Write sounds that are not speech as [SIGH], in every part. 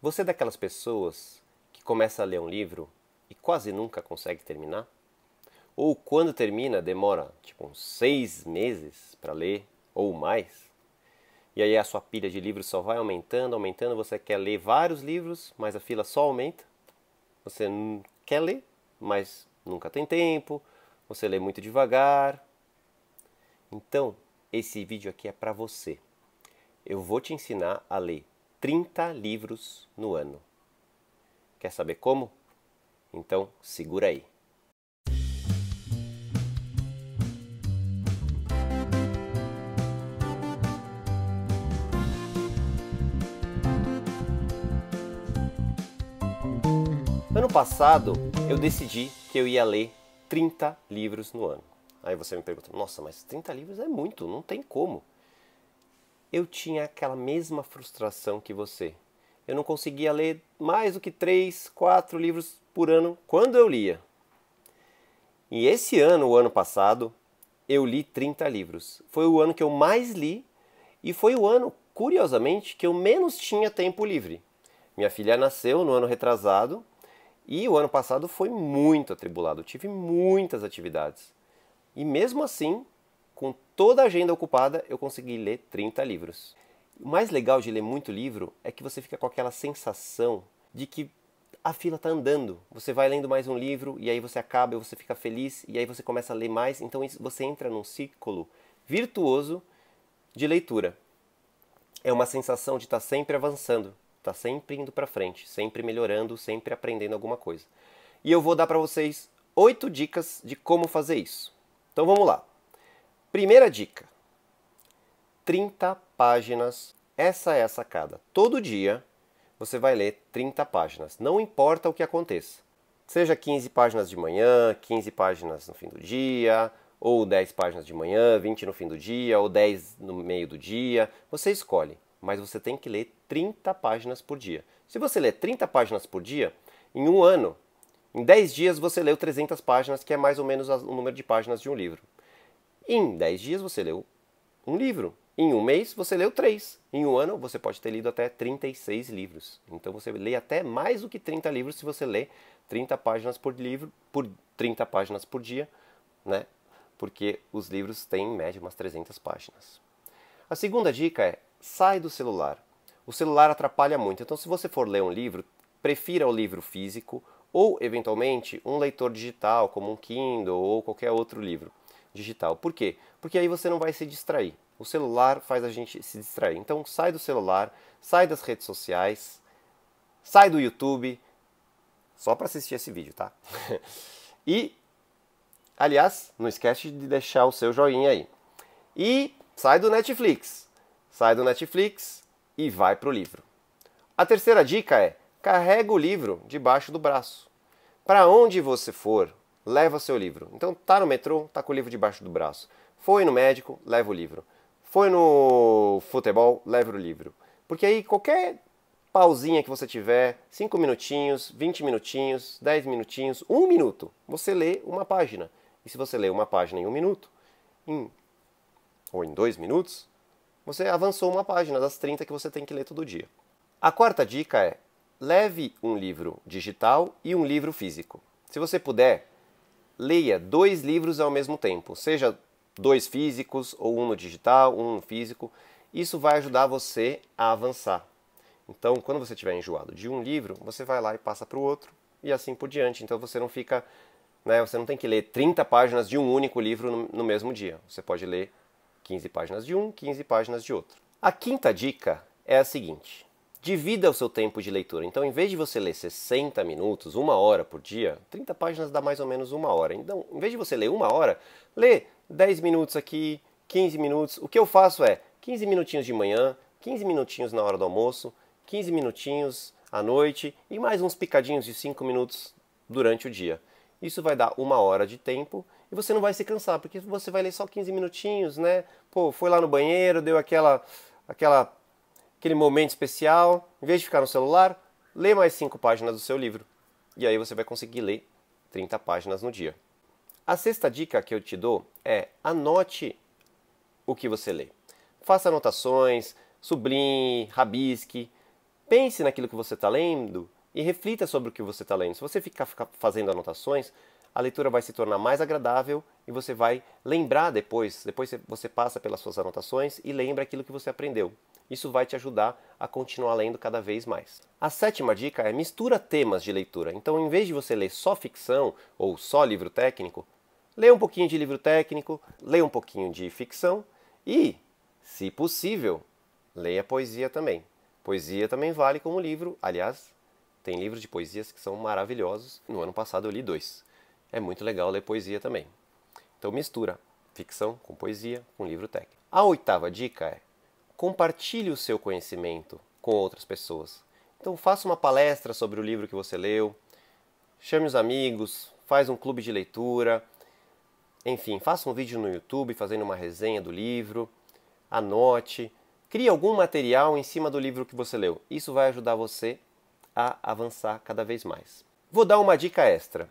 Você é daquelas pessoas que começa a ler um livro e quase nunca consegue terminar? Ou quando termina, demora tipo uns seis meses para ler ou mais? E aí a sua pilha de livros só vai aumentando, aumentando, você quer ler vários livros, mas a fila só aumenta. Você quer ler, mas nunca tem tempo, você lê muito devagar. Então, esse vídeo aqui é para você. Eu vou te ensinar a ler 30 livros no ano. Quer saber como? Então segura aí. Ano passado eu decidi que eu ia ler 30 livros no ano. Aí você me pergunta: nossa, mas 30 livros é muito, não tem como eu tinha aquela mesma frustração que você. Eu não conseguia ler mais do que três, quatro livros por ano quando eu lia. E esse ano, o ano passado, eu li 30 livros. Foi o ano que eu mais li e foi o ano, curiosamente, que eu menos tinha tempo livre. Minha filha nasceu no ano retrasado e o ano passado foi muito atribulado. Eu tive muitas atividades. E mesmo assim, com toda a agenda ocupada, eu consegui ler 30 livros. O mais legal de ler muito livro é que você fica com aquela sensação de que a fila está andando. Você vai lendo mais um livro e aí você acaba, e você fica feliz e aí você começa a ler mais. Então você entra num ciclo virtuoso de leitura. É uma sensação de estar tá sempre avançando, estar tá sempre indo para frente, sempre melhorando, sempre aprendendo alguma coisa. E eu vou dar para vocês oito dicas de como fazer isso. Então vamos lá. Primeira dica: 30 páginas. Essa é a sacada. Todo dia você vai ler 30 páginas, não importa o que aconteça. Seja 15 páginas de manhã, 15 páginas no fim do dia, ou 10 páginas de manhã, 20 no fim do dia, ou 10 no meio do dia, você escolhe, mas você tem que ler 30 páginas por dia. Se você ler 30 páginas por dia, em um ano, em 10 dias você leu 300 páginas, que é mais ou menos o número de páginas de um livro. Em 10 dias você leu um livro. Em um mês você leu três. Em um ano você pode ter lido até 36 livros. Então você lê até mais do que 30 livros se você lê 30 páginas por livro, por 30 páginas por dia, né? Porque os livros têm em média umas 300 páginas. A segunda dica é: sai do celular. O celular atrapalha muito. Então se você for ler um livro, prefira o livro físico ou eventualmente um leitor digital como um Kindle ou qualquer outro livro digital. Por quê? Porque aí você não vai se distrair. O celular faz a gente se distrair. Então sai do celular, sai das redes sociais, sai do YouTube, só para assistir esse vídeo, tá? [LAUGHS] e, aliás, não esquece de deixar o seu joinha aí. E sai do Netflix, sai do Netflix e vai pro livro. A terceira dica é carrega o livro debaixo do braço. Para onde você for, leva seu livro. Então tá no metrô, tá com o livro debaixo do braço. Foi no médico, leva o livro. Foi no futebol, leva o livro. Porque aí qualquer pausinha que você tiver, 5 minutinhos, 20 minutinhos, 10 minutinhos, 1 um minuto, você lê uma página. E se você lê uma página em um minuto, em, ou em dois minutos, você avançou uma página das 30 que você tem que ler todo dia. A quarta dica é: leve um livro digital e um livro físico. Se você puder, leia dois livros ao mesmo tempo, seja dois físicos ou um no digital, um no físico. Isso vai ajudar você a avançar. Então, quando você estiver enjoado de um livro, você vai lá e passa para o outro e assim por diante. Então, você não fica, né, você não tem que ler 30 páginas de um único livro no, no mesmo dia. Você pode ler 15 páginas de um, 15 páginas de outro. A quinta dica é a seguinte: Divida o seu tempo de leitura. Então, em vez de você ler 60 minutos, uma hora por dia, 30 páginas dá mais ou menos uma hora. Então, em vez de você ler uma hora, lê 10 minutos aqui, 15 minutos. O que eu faço é 15 minutinhos de manhã, 15 minutinhos na hora do almoço, 15 minutinhos à noite e mais uns picadinhos de 5 minutos durante o dia. Isso vai dar uma hora de tempo e você não vai se cansar, porque você vai ler só 15 minutinhos, né? Pô, foi lá no banheiro, deu aquela aquela aquele momento especial, em vez de ficar no celular, lê mais cinco páginas do seu livro. E aí você vai conseguir ler 30 páginas no dia. A sexta dica que eu te dou é anote o que você lê. Faça anotações, sublinhe, rabisque, pense naquilo que você está lendo e reflita sobre o que você está lendo. Se você ficar fazendo anotações, a leitura vai se tornar mais agradável e você vai lembrar depois, depois você passa pelas suas anotações e lembra aquilo que você aprendeu. Isso vai te ajudar a continuar lendo cada vez mais. A sétima dica é mistura temas de leitura. Então, em vez de você ler só ficção ou só livro técnico, lê um pouquinho de livro técnico, lê um pouquinho de ficção e, se possível, leia poesia também. Poesia também vale como livro, aliás, tem livros de poesias que são maravilhosos. No ano passado eu li dois. É muito legal ler poesia também. Então mistura ficção com poesia, com livro técnico. A oitava dica é: compartilhe o seu conhecimento com outras pessoas. Então faça uma palestra sobre o livro que você leu, chame os amigos, faz um clube de leitura, enfim, faça um vídeo no YouTube fazendo uma resenha do livro, anote, crie algum material em cima do livro que você leu. Isso vai ajudar você a avançar cada vez mais. Vou dar uma dica extra.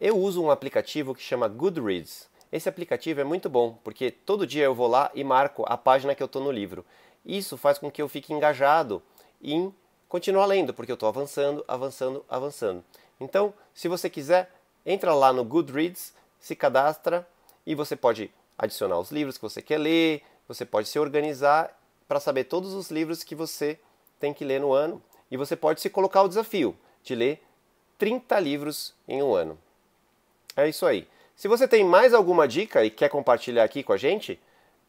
Eu uso um aplicativo que chama Goodreads. Esse aplicativo é muito bom, porque todo dia eu vou lá e marco a página que eu estou no livro. Isso faz com que eu fique engajado em continuar lendo, porque eu estou avançando, avançando, avançando. Então, se você quiser, entra lá no Goodreads, se cadastra e você pode adicionar os livros que você quer ler, você pode se organizar para saber todos os livros que você tem que ler no ano e você pode se colocar o desafio de ler 30 livros em um ano. É isso aí. Se você tem mais alguma dica e quer compartilhar aqui com a gente,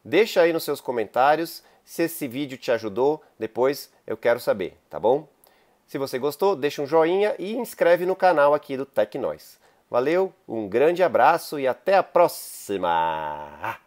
deixa aí nos seus comentários se esse vídeo te ajudou, depois eu quero saber, tá bom? Se você gostou, deixa um joinha e inscreve no canal aqui do Tecnois. Valeu, um grande abraço e até a próxima!